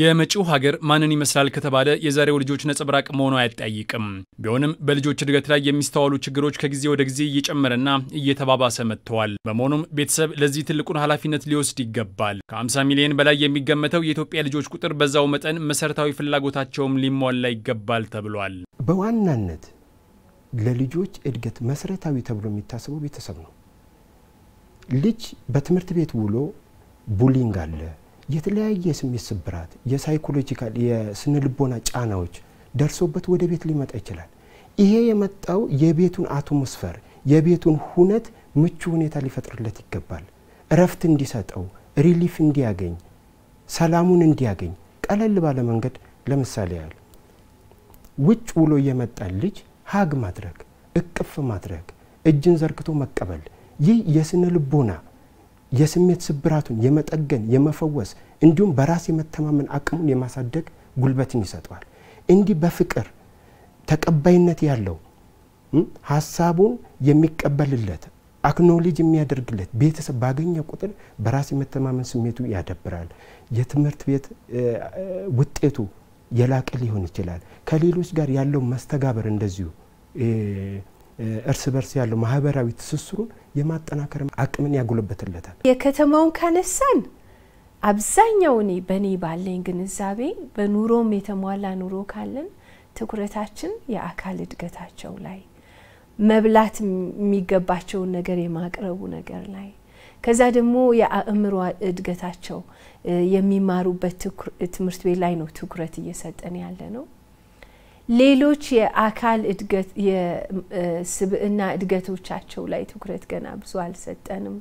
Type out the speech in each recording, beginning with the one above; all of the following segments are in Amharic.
የመጪው ሀገር ማንን ይመስላል ከተባለ የዛሬው ልጆች ነጸብራቅ መሆኑ አይጠይቅም። ቢሆንም በልጆች እድገት ላይ የሚስተዋሉ ችግሮች ከጊዜ ወደ ጊዜ እየጨመረና እየተባባሰ መጥተዋል። በመሆኑም ቤተሰብ ለዚህ ትልቁን ኃላፊነት ሊወስድ ይገባል። ከ50 ሚሊዮን በላይ የሚገመተው የኢትዮጵያ ልጆች ቁጥር በዛው መጠን መሰረታዊ ፍላጎታቸውም ሊሟላ ይገባል ተብሏል። በዋናነት ለልጆች እድገት መሰረታዊ ተብሎ የሚታሰበው ቤተሰብ ነው። ልጅ በትምህርት ቤት ውሎ ቡሊንግ አለ የተለያየ የስሜት ስብራት፣ የሳይኮሎጂካል የስነ ልቦና ጫናዎች ደርሶበት ወደ ቤት ሊመጣ ይችላል። ይሄ የመጣው የቤቱን አቶሞስፈር የቤቱን ሁነት ምቹ ሁኔታ ሊፈጥርለት ይገባል። እረፍት እንዲሰጠው፣ ሪሊፍ እንዲያገኝ፣ ሰላሙን እንዲያገኝ ቀለል ባለ መንገድ ለምሳሌ ያህል ውጭ ውሎ የመጣን ልጅ ሀግ ማድረግ፣ እቅፍ ማድረግ፣ እጅን ዘርግቶ መቀበል ይህ የስነ ልቦና የስሜት ስብራቱን የመጠገን የመፈወስ እንዲሁም በራስ የመተማመን አቅሙን የማሳደግ ጉልበትን ይሰጠዋል። እንዲህ በፍቅር ተቀባይነት ያለው ሀሳቡን የሚቀበልለት አክኖሌጅ የሚያደርግለት ቤተሰብ ባገኘ ቁጥር በራስ የመተማመን ስሜቱ ያደብራል። የትምህርት ቤት ውጤቱ የላቀ ሊሆን ይችላል። ከሌሎች ጋር ያለው መስተጋበር እንደዚሁ እርስ በርስ ያለው ማህበራዊ ትስስሩን የማጠናከር አቅምን ያጎለበትለታል። የከተማውን ካነሳን አብዛኛው እኔ በእኔ ባለኝ ግንዛቤ በኑሮም የተሟላ ኑሮ ካለን ትኩረታችን የአካል እድገታቸው ላይ መብላት የሚገባቸውን ነገር የማቅረቡ ነገር ላይ ከዛ ደግሞ የአእምሮ እድገታቸው የሚማሩበት ትምህርት ቤት ላይ ነው ትኩረት እየሰጠን ያለ ነው። ሌሎች የአካል እድገት የስብእና እድገቶቻቸው ላይ ትኩረት ገና ብዙ አልሰጠንም።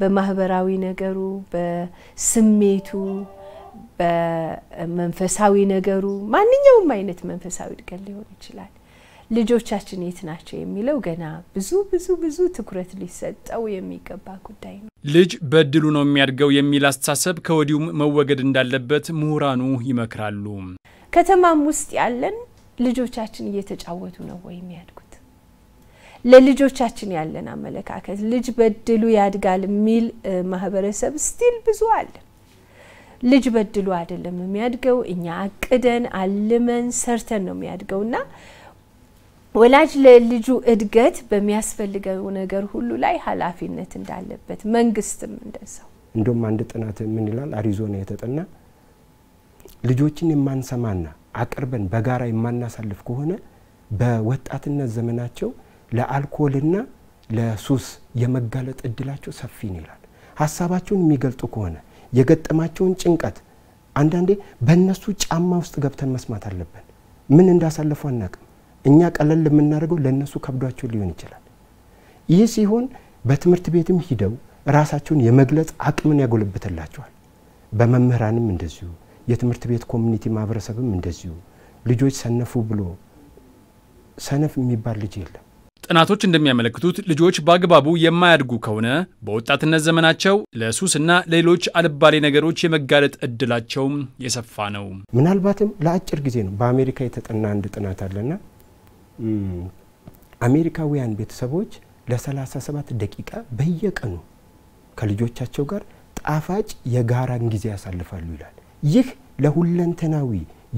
በማህበራዊ ነገሩ፣ በስሜቱ፣ በመንፈሳዊ ነገሩ ማንኛውም አይነት መንፈሳዊ እድገት ሊሆን ይችላል። ልጆቻችን የት ናቸው የሚለው ገና ብዙ ብዙ ብዙ ትኩረት ሊሰጠው የሚገባ ጉዳይ ነው። ልጅ በእድሉ ነው የሚያድገው የሚል አስተሳሰብ ከወዲሁም መወገድ እንዳለበት ምሁራኑ ይመክራሉ። ከተማም ውስጥ ያለን ልጆቻችን እየተጫወቱ ነው ወይ የሚያድጉት? ለልጆቻችን ያለን አመለካከት ልጅ በድሉ ያድጋል የሚል ማህበረሰብ ስቲል ብዙ አለ። ልጅ በድሉ አይደለም የሚያድገው፣ እኛ አቅደን አልመን ሰርተን ነው የሚያድገው እና ወላጅ ለልጁ እድገት በሚያስፈልገው ነገር ሁሉ ላይ ኃላፊነት እንዳለበት መንግስትም እንደዛው። እንደውም አንድ ጥናት ምን ይላል አሪዞና የተጠና ልጆችን የማንሰማና አቅርበን በጋራ የማናሳልፍ ከሆነ በወጣትነት ዘመናቸው ለአልኮልና ለሱስ የመጋለጥ እድላቸው ሰፊ ነው ይላል። ሀሳባቸውን የሚገልጡ ከሆነ የገጠማቸውን ጭንቀት አንዳንዴ በእነሱ ጫማ ውስጥ ገብተን መስማት አለብን። ምን እንዳሳለፉ አናቅም። እኛ ቀለል የምናደርገው ለእነሱ ከብዷቸው ሊሆን ይችላል። ይህ ሲሆን በትምህርት ቤትም ሂደው ራሳቸውን የመግለጽ አቅምን ያጎለብትላቸዋል። በመምህራንም እንደዚሁ የትምህርት ቤት ኮሚኒቲ ማህበረሰብም እንደዚሁ ልጆች ሰነፉ ብሎ ሰነፍ የሚባል ልጅ የለም። ጥናቶች እንደሚያመለክቱት ልጆች በአግባቡ የማያድጉ ከሆነ በወጣትነት ዘመናቸው ለሱስና ለሌሎች አልባሌ ነገሮች የመጋለጥ እድላቸውም የሰፋ ነው። ምናልባትም ለአጭር ጊዜ ነው። በአሜሪካ የተጠና አንድ ጥናት አለና አሜሪካውያን ቤተሰቦች ለ37 ደቂቃ በየቀኑ ከልጆቻቸው ጋር ጣፋጭ የጋራን ጊዜ ያሳልፋሉ ይላል። ይህ ለሁለንተናዊ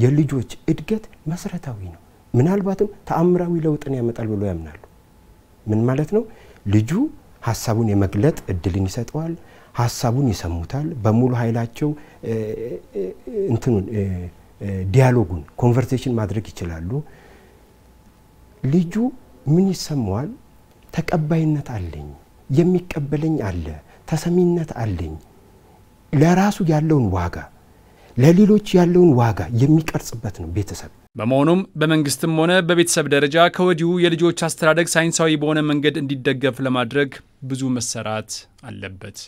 የልጆች እድገት መሰረታዊ ነው። ምናልባትም ተአምራዊ ለውጥን ያመጣል ብሎ ያምናሉ። ምን ማለት ነው? ልጁ ሀሳቡን የመግለጥ እድልን ይሰጠዋል። ሀሳቡን ይሰሙታል። በሙሉ ኃይላቸው እንትኑን ዲያሎጉን ኮንቨርሴሽን ማድረግ ይችላሉ። ልጁ ምን ይሰማዋል? ተቀባይነት አለኝ፣ የሚቀበለኝ አለ፣ ተሰሚነት አለኝ፣ ለራሱ ያለውን ዋጋ ለሌሎች ያለውን ዋጋ የሚቀርጽበት ነው ቤተሰብ። በመሆኑም በመንግስትም ሆነ በቤተሰብ ደረጃ ከወዲሁ የልጆች አስተዳደግ ሳይንሳዊ በሆነ መንገድ እንዲደገፍ ለማድረግ ብዙ መሰራት አለበት።